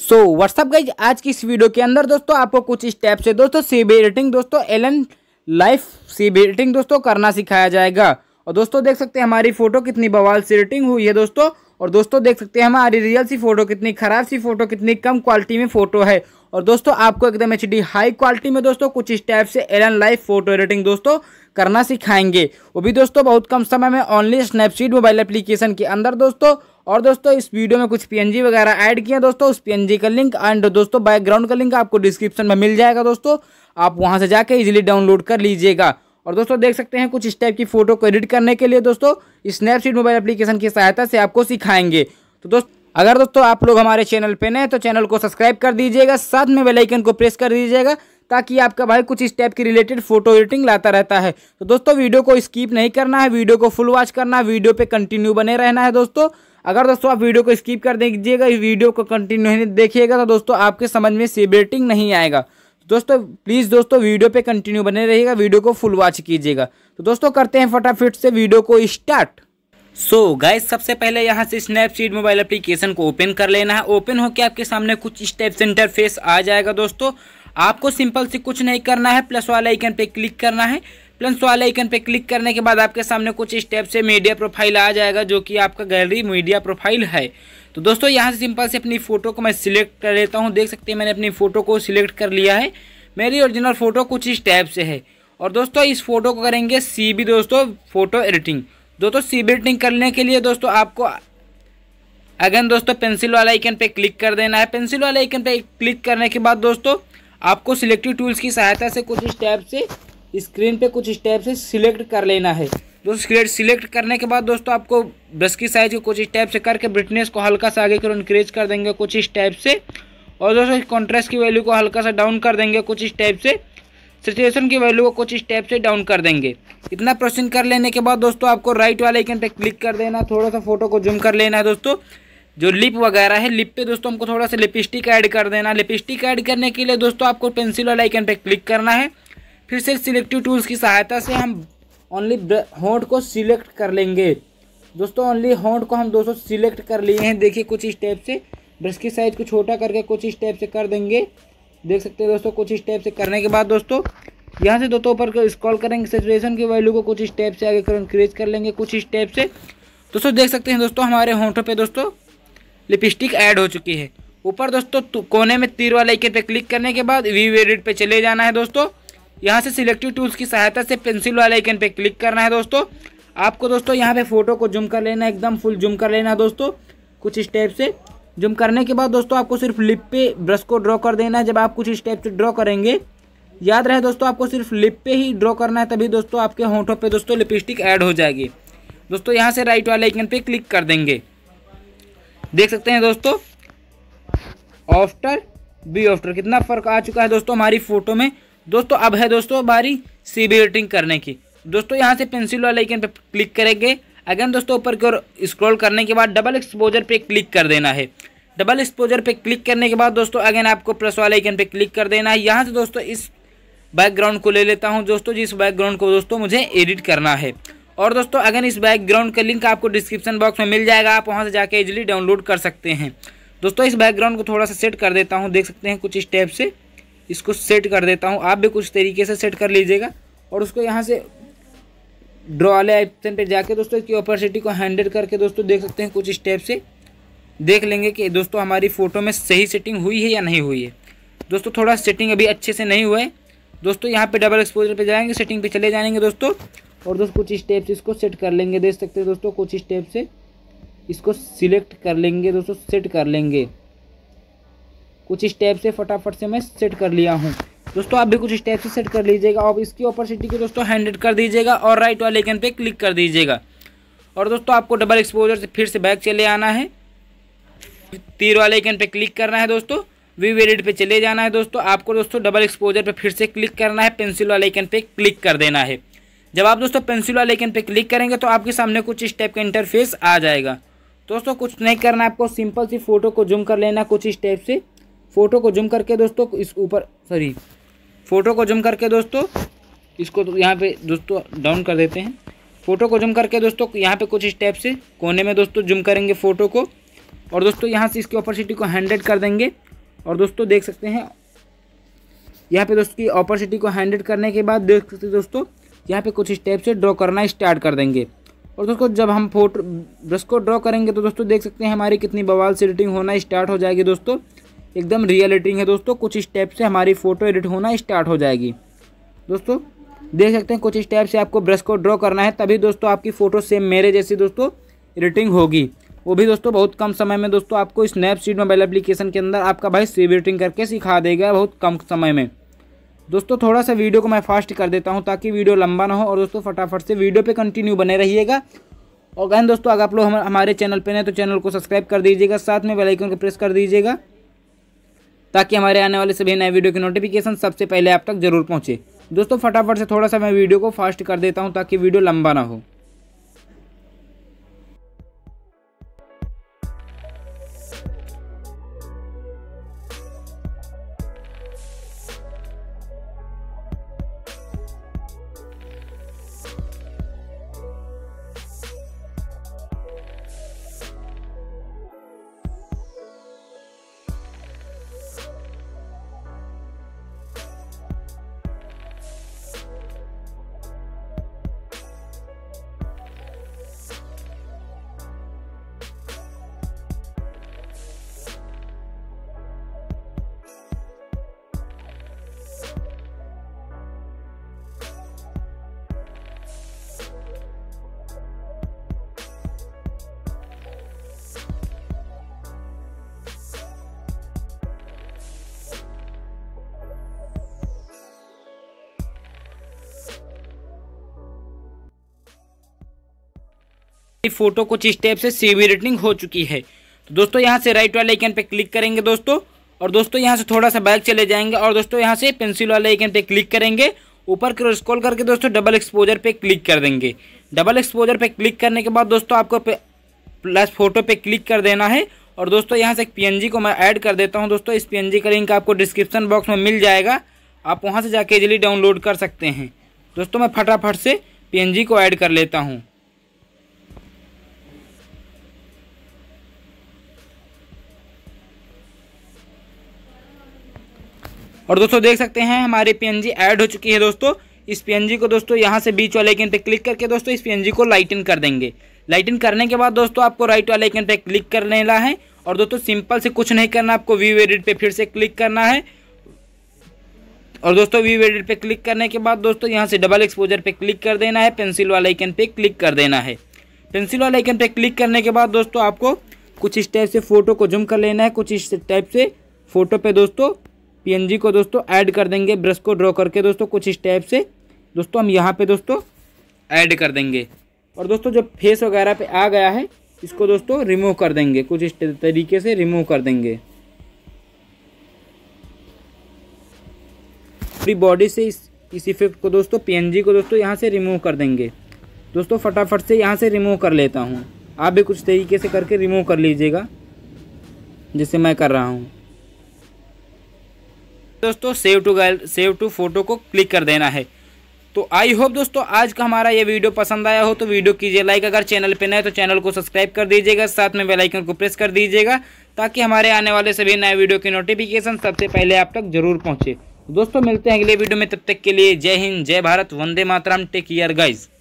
so what's up guys आज की इस वीडियो के अंदर दोस्तों आपको कुछ स्टेप्स है दोस्तों सीबी रेटिंग दोस्तों एलन लाइफ सीबी रेटिंग दोस्तों करना सिखाया जाएगा और दोस्तों देख सकते हैं हमारी फोटो कितनी बवाल सी रेटिंग हुई है दोस्तों और दोस्तों देख सकते हैं हमारी रियल सी फोटो कितनी ख़राब सी फोटो कितनी कम क्वालिटी में फोटो है और दोस्तों आपको एकदम एच हाई क्वालिटी में दोस्तों कुछ इस टाइप से एलन लाइव फोटो एडिटिंग दोस्तों करना सिखाएंगे वो भी दोस्तों बहुत कम समय में ऑनली स्नैपसीड मोबाइल एप्लीकेशन के अंदर दोस्तों और दोस्तों इस वीडियो में कुछ पी वगैरह ऐड किया दोस्तों उस पी का लिंक एंड दोस्तों बैकग्राउंड का लिंक आपको डिस्क्रिप्शन में मिल जाएगा दोस्तों आप वहां से जाकर इजिली डाउनलोड कर लीजिएगा और दोस्तों देख सकते हैं कुछ इस टाइप की फोटो को एडिट करने के लिए दोस्तों स्नैपसीड मोबाइल एप्लीकेशन की सहायता से आपको सिखाएंगे तो दोस्तों अगर दोस्तों आप लोग हमारे चैनल पे नए तो चैनल को सब्सक्राइब कर दीजिएगा साथ में बेल आइकन को प्रेस कर दीजिएगा ताकि आपका भाई कुछ इस टाइप की रिलेटेड फोटो एडिटिंग लाता रहता है तो दोस्तों वीडियो को स्किप नहीं करना है वीडियो को फुल वॉच करना है वीडियो पे कंटिन्यू बने रहना है दोस्तों अगर दोस्तों आप वीडियो को स्किप कर दीजिएगा वीडियो को कंटिन्यू देखिएगा तो दोस्तों आपके समझ में सेबरेटिंग नहीं आएगा दोस्तों प्लीज़ दोस्तों वीडियो पे कंटिन्यू बने रहिएगा वीडियो को फुल वॉच कीजिएगा तो दोस्तों करते हैं फटाफट से वीडियो को स्टार्ट सो so, गाइस सबसे पहले यहाँ से स्नैपसीड मोबाइल एप्लीकेशन को ओपन कर लेना है ओपन होकर आपके सामने कुछ स्टेप से इंटरफेस आ जाएगा दोस्तों आपको सिंपल से कुछ नहीं करना है प्लस वाला आइकन पे क्लिक करना है प्लस वाले आइकन पे क्लिक करने के बाद आपके सामने कुछ स्टेप से मीडिया प्रोफाइल आ जाएगा जो कि आपका गैलरी मीडिया प्रोफाइल है तो दोस्तों यहाँ से सिंपल से अपनी फ़ोटो को मैं सिलेक्ट कर लेता हूँ देख सकते हैं मैंने अपनी फ़ोटो को सिलेक्ट कर लिया है मेरी ओरिजिनल फ़ोटो कुछ इस टैप से है और दोस्तों इस फ़ोटो को करेंगे सी दोस्तों फ़ोटो एडिटिंग दोस्तों सी एडिटिंग करने के लिए दोस्तों आपको अगेन दोस्तों पेंसिल वाला आइकन पे क्लिक कर देना है पेंसिल वाला आइकन पे क्लिक करने के बाद दोस्तों आपको सिलेक्टिव टूल्स की सहायता से कुछ इस से स्क्रीन पे कुछ स्टेप से सिलेक्ट कर लेना है दोस्तों सिलेक्ट करने के बाद दोस्तों आपको ब्रश की साइज को कुछ स्टेप से करके ब्रिटनेस को हल्का सा आगे की ओर इंक्रीज कर देंगे कुछ स्टेप से और दोस्तों कॉन्ट्रेस्ट की वैल्यू को हल्का सा डाउन कर देंगे कुछ स्टेप से सिचुएशन की वैल्यू को कुछ स्टेप से डाउन कर देंगे इतना प्रोसेसिंग कर लेने के बाद दोस्तों आपको राइट वाले आइकन पे क्लिक कर देना थोड़ा सा फोटो को जूम कर लेना है दोस्तों जो लिप वगैरह है लिप पे दोस्तों हमको थोड़ा सा लिपस्टिक ऐड कर देना लिपस्टिक ऐड करने के लिए दोस्तों आपको पेंसिल वाले आइकन पे क्लिक करना है फिर से सिलेक्टिव टूल्स की सहायता से हम ओनली होंड को सिलेक्ट कर लेंगे दोस्तों ओनली होंड को हम दोस्तों सिलेक्ट कर लिए हैं देखिए कुछ इस टाइप से ब्रश की साइज को छोटा करके कुछ इस टाइप से कर देंगे देख सकते हैं दोस्तों कुछ इस टाइप से करने के बाद दोस्तों यहाँ से दोस्तों ऊपर स्क्रॉल करेंगे सेचुरेशन की वैल्यू को कुछ इस टाइप से आगे कर इंक्रीज कर लेंगे कुछ इस टाइप से दोस्तों देख सकते हैं दोस्तों हमारे होंठों पे दोस्तों लिपस्टिक ऐड हो चुकी है ऊपर दोस्तों कोने में तीर वाले आइकन पे क्लिक करने के बाद वी एडिट पे चले जाना है दोस्तों यहाँ से सिलेक्टिव टूल्स की सहायता से पेंसिल वाले आइकन पे क्लिक करना है दोस्तों आपको दोस्तों यहाँ पे फोटो को जुम कर लेना एकदम फुल जुम कर लेना दोस्तों कुछ स्टेप से जुम करने के बाद दोस्तों आपको सिर्फ लिप पे ब्रश को ड्रॉ कर देना है जब आप कुछ स्टेप से ड्रॉ करेंगे याद रहे दोस्तों आपको सिर्फ लिप पे ही ड्रॉ करना है तभी दोस्तों आपके होंठों पे दोस्तों लिपस्टिक ऐड हो जाएगी दोस्तों यहाँ से राइट वाले आइकन पे क्लिक कर देंगे देख सकते हैं दोस्तों ऑफ्टर बी ऑफ्टर कितना फ़र्क आ चुका है दोस्तों हमारी फ़ोटो में दोस्तों अब है दोस्तों सी बी एडिटिंग करने की दोस्तों यहाँ से पेंसिल वाले आइकन पर क्लिक करेंगे अगेन दोस्तों ऊपर की ओर स्क्रॉल करने के बाद डबल एक्सपोजर पे क्लिक कर देना है डबल एक्सपोजर पे क्लिक करने के बाद दोस्तों अगेन आपको प्लस वाले आइकन पे क्लिक कर देना है यहाँ से दोस्तों इस बैकग्राउंड को ले लेता हूँ दोस्तों जिस बैकग्राउंड को दोस्तों मुझे एडिट करना है और दोस्तों अगेन इस बैकग्राउंड का लिंक आपको डिस्क्रिप्शन बॉक्स में मिल जाएगा आप वहाँ से जाकर इजिली डाउनलोड कर सकते हैं दोस्तों इस बैकग्राउंड को थोड़ा सा सेट कर देता हूँ देख सकते हैं कुछ स्टेप से इसको सेट कर देता हूँ आप भी कुछ तरीके से सेट कर लीजिएगा और उसको यहाँ से ड्रॉ वाले ऑप्शन पे जाके दोस्तों इसकी ऑपरसिटी को हैंडल करके दोस्तों देख सकते हैं कुछ स्टेप से देख लेंगे कि दोस्तों हमारी फ़ोटो में सही सेटिंग हुई है या नहीं हुई है दोस्तों थोड़ा सेटिंग अभी अच्छे से नहीं हुआ है दोस्तों यहाँ पे डबल एक्सपोजर पे जाएंगे सेटिंग पे चले जाएंगे दोस्तों और दोस्तों कुछ स्टेप्स इसको सेट कर लेंगे देख सकते हैं दोस्तों कुछ स्टेप से इसको सिलेक्ट कर लेंगे दोस्तों सेट कर लेंगे कुछ स्टेप से फटाफट से मैं सेट कर लिया हूँ दोस्तों आप भी कुछ स्टेप से सेट कर लीजिएगा और इसकी ऑपरसिटी को दोस्तों हैंडेड कर दीजिएगा और राइट वाले कैन पे क्लिक कर दीजिएगा और दोस्तों आपको डबल एक्सपोजर से फिर से बैक चले आना है तीर वाले कैन पे क्लिक करना है दोस्तों व्यू एडिट पे चले जाना है दोस्तों आपको दोस्तों डबल एक्सपोजर पर फिर से क्लिक करना है पेंसिल वाले कैन पे क्लिक कर देना है जब आप दोस्तों पेंसिल वाले कैन पे क्लिक करेंगे तो आपके सामने कुछ इस टाइप का इंटरफेस आ जाएगा दोस्तों कुछ नहीं करना है आपको सिंपल सी फोटो को जूम कर लेना कुछ स्टेप से फ़ोटो को जुम करके दोस्तों इस ऊपर सॉरी फ़ोटो को जुम करके दोस्तों इसको तो यहाँ पे दोस्तों डाउन कर देते हैं फ़ोटो को जुम करके दोस्तों यहाँ पे कुछ स्टेप से कोने में दोस्तों जुम करेंगे फ़ोटो को और दोस्तों यहाँ से इसकी ऑपरसिटी को हैंड्रेड कर देंगे और दोस्तों देख सकते हैं यहाँ पे दोस्तों की ऑपरसिटी को हैंड्रेड करने के बाद देख सकते दोस्तों यहाँ पे कुछ स्टेप से ड्रॉ करना स्टार्ट कर देंगे और दोस्तों जब हम फोटो ब्रश को ड्रॉ करेंगे तो दोस्तों देख सकते हैं हमारी कितनी बवाल से एडिटिंग होना स्टार्ट हो जाएगी दोस्तों एकदम रियल एडिटिंग है दोस्तों कुछ स्टेप से हमारी फ़ोटो एडिट होना स्टार्ट हो जाएगी दोस्तों देख सकते हैं कुछ स्टेप से आपको ब्रश को ड्रॉ करना है तभी दोस्तों आपकी फ़ोटो सेम मेरे जैसी दोस्तों एडिटिंग होगी वो भी दोस्तों बहुत कम समय में दोस्तों आपको स्नैपसीड मोबाइल एप्लीकेशन के अंदर आपका भाई सेव एडिटिंग करके सिखा देगा बहुत कम समय में दोस्तों थोड़ा सा वीडियो को मैं फास्ट कर देता हूँ ताकि वीडियो लंबा ना हो और दोस्तों फटाफट से वीडियो पर कंटिन्यू बने रहिएगा और गहन दोस्तों अगर आप लोग हमारे चैनल पर नहीं तो चैनल को सब्सक्राइब कर दीजिएगा साथ में बेलाइकन को प्रेस कर दीजिएगा ताकि हमारे आने वाले सभी नए वीडियो की नोटिफिकेशन सबसे पहले आप तक जरूर पहुँचे दोस्तों फटाफट से थोड़ा सा मैं वीडियो को फास्ट कर देता हूँ ताकि वीडियो लंबा ना हो ही फोटो कुछ स्टेप से सेवी रेटिंग हो चुकी है तो दोस्तों यहाँ से राइट वाले आइकन पे क्लिक करेंगे दोस्तों और दोस्तों यहाँ से थोड़ा सा बैक चले जाएंगे और दोस्तों यहाँ से पेंसिल वाले आइकन पे क्लिक करेंगे ऊपर की स्क्रॉल करके दोस्तों डबल एक्सपोजर पे क्लिक कर देंगे डबल एक्सपोजर पे क्लिक करने के बाद दोस्तों आपको प्लस फोटो पे क्लिक कर देना है और दोस्तों यहाँ से एक पीएनजी को मैं ऐड कर देता हूँ दोस्तों इस पीएनजी का लिंक आपको डिस्क्रिप्शन बॉक्स में मिल जाएगा आप वहाँ से जाके इजिली डाउनलोड कर सकते हैं दोस्तों मैं फटाफट से पीएनजी को ऐड कर लेता हूँ और दोस्तों देख सकते हैं हमारी पीएनजी ऐड हो चुकी है दोस्तों इस पीएनजी को दोस्तों यहाँ से बीच वाले आइकन पे क्लिक करके दोस्तों इस पी को लाइटन कर देंगे लाइटन करने के बाद दोस्तों आपको राइट वाले आइकन पे क्लिक कर लेना है और दोस्तों सिंपल से कुछ नहीं करना आपको व्यू एडिट पे फिर से क्लिक करना है और दोस्तों व्यू एडिट पे क्लिक करने के बाद दोस्तों यहाँ से डबल एक्सपोजर पे क्लिक कर देना है पेंसिल वाले आइकन पे क्लिक कर देना है पेंसिल वाले आइकन पे क्लिक करने के बाद दोस्तों आपको कुछ इस टाइप से फोटो को जुम कर लेना है कुछ इस टाइप से फोटो पे दोस्तों पीएनजी को दोस्तों ऐड कर देंगे ब्रश को ड्रॉ करके दोस्तों कुछ स्टेप से दोस्तों हम यहाँ पे दोस्तों ऐड कर देंगे और दोस्तों जब फेस वगैरह पे आ गया है इसको दोस्तों रिमूव कर देंगे कुछ इस तरीके से रिमूव कर देंगे पूरी बॉडी से इस इस इफेक्ट को दोस्तों पीएनजी को दोस्तों यहाँ से रिमूव कर देंगे दोस्तों फटाफट से यहाँ से रिमूव कर लेता हूँ आप भी कुछ तरीके से करके रिमूव कर लीजिएगा जैसे मैं कर रहा हूँ दोस्तों सेव टू गैल सेव टू फोटो को क्लिक कर देना है तो आई होप दोस्तों आज का हमारा ये वीडियो पसंद आया हो तो वीडियो कीजिए लाइक अगर चैनल पे नए तो चैनल को सब्सक्राइब कर दीजिएगा साथ में बेल आइकन को प्रेस कर दीजिएगा ताकि हमारे आने वाले सभी नए वीडियो की नोटिफिकेशन सबसे पहले आप तक जरूर पहुंचे दोस्तों मिलते हैं अगले वीडियो में तब तक के लिए Jai Hind Jai Bharat Vande Mataram take care guys